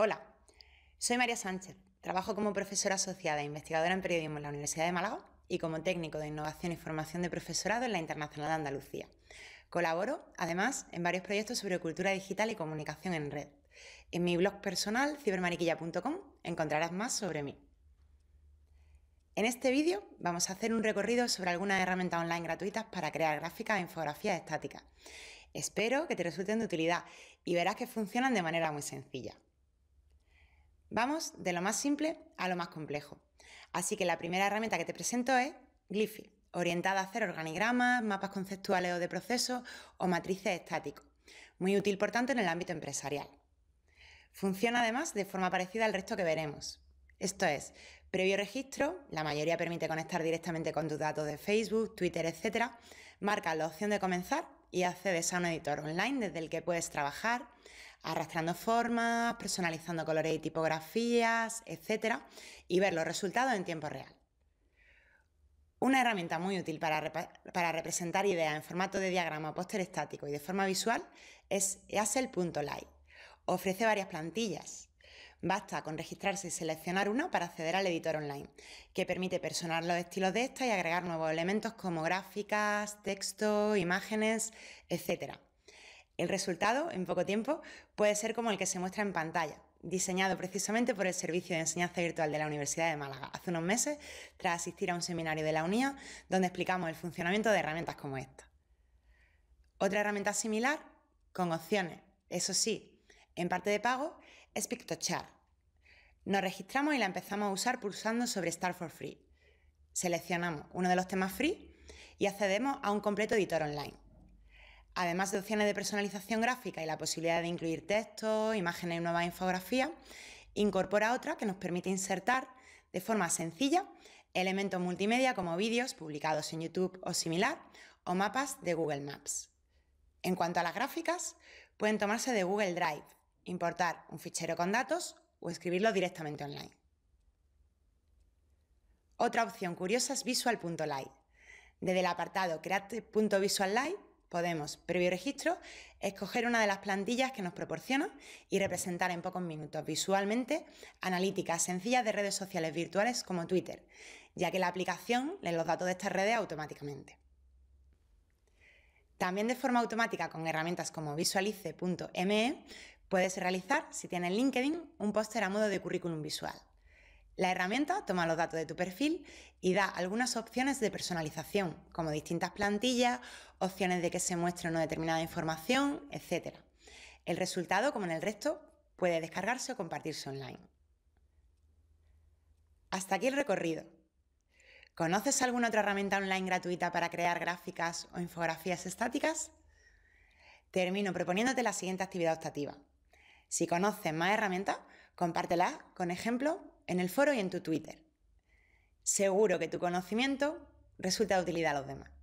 Hola, soy María Sánchez. Trabajo como profesora asociada e investigadora en periodismo en la Universidad de Málaga y como técnico de innovación y formación de profesorado en la Internacional de Andalucía. Colaboro, además, en varios proyectos sobre cultura digital y comunicación en red. En mi blog personal, cibermariquilla.com, encontrarás más sobre mí. En este vídeo vamos a hacer un recorrido sobre algunas herramientas online gratuitas para crear gráficas e infografías estáticas. Espero que te resulten de utilidad y verás que funcionan de manera muy sencilla. Vamos de lo más simple a lo más complejo. Así que la primera herramienta que te presento es Gliffy, orientada a hacer organigramas, mapas conceptuales o de procesos o matrices estáticos. Muy útil, por tanto, en el ámbito empresarial. Funciona además de forma parecida al resto que veremos. Esto es, previo registro, la mayoría permite conectar directamente con tus datos de Facebook, Twitter, etc. marcas la opción de comenzar y accedes a un editor online desde el que puedes trabajar, arrastrando formas, personalizando colores y tipografías, etc. y ver los resultados en tiempo real. Una herramienta muy útil para, representar ideas en formato de diagrama póster estático y de forma visual es Easel.live. Ofrece varias plantillas. Basta con registrarse y seleccionar una para acceder al editor online, que permite personalizar los estilos de esta y agregar nuevos elementos como gráficas, texto, imágenes, etc. El resultado, en poco tiempo, puede ser como el que se muestra en pantalla, diseñado precisamente por el Servicio de Enseñanza Virtual de la Universidad de Málaga hace unos meses, tras asistir a un seminario de la UNIA donde explicamos el funcionamiento de herramientas como esta. Otra herramienta similar, con opciones, eso sí, en parte de pago, es PictoChart. Nos registramos y la empezamos a usar pulsando sobre Start for Free. Seleccionamos uno de los temas free y accedemos a un completo editor online. Además de opciones de personalización gráfica y la posibilidad de incluir texto, imágenes y nuevas infografía, incorpora otra que nos permite insertar de forma sencilla elementos multimedia como vídeos publicados en YouTube o similar o mapas de Google Maps. En cuanto a las gráficas, pueden tomarse de Google Drive, importar un fichero con datos o escribirlo directamente online. Otra opción curiosa es visual.light. Desde el apartado Create.VisualLight Podemos, previo registro, escoger una de las plantillas que nos proporciona y representar en pocos minutos visualmente analíticas sencillas de redes sociales virtuales como Twitter, ya que la aplicación lee los datos de estas redes automáticamente. También de forma automática con herramientas como visualice.me puedes realizar, si tienes LinkedIn, un póster a modo de currículum visual. La herramienta toma los datos de tu perfil y da algunas opciones de personalización, como distintas plantillas, opciones de que se muestre una determinada información, etc. El resultado, como en el resto, puede descargarse o compartirse online. Hasta aquí el recorrido. ¿Conoces alguna otra herramienta online gratuita para crear gráficas o infografías estáticas? Termino proponiéndote la siguiente actividad optativa. Si conoces más herramientas, compártelas con ejemplo en el foro y en tu Twitter. Seguro que tu conocimiento resulta de utilidad a los demás.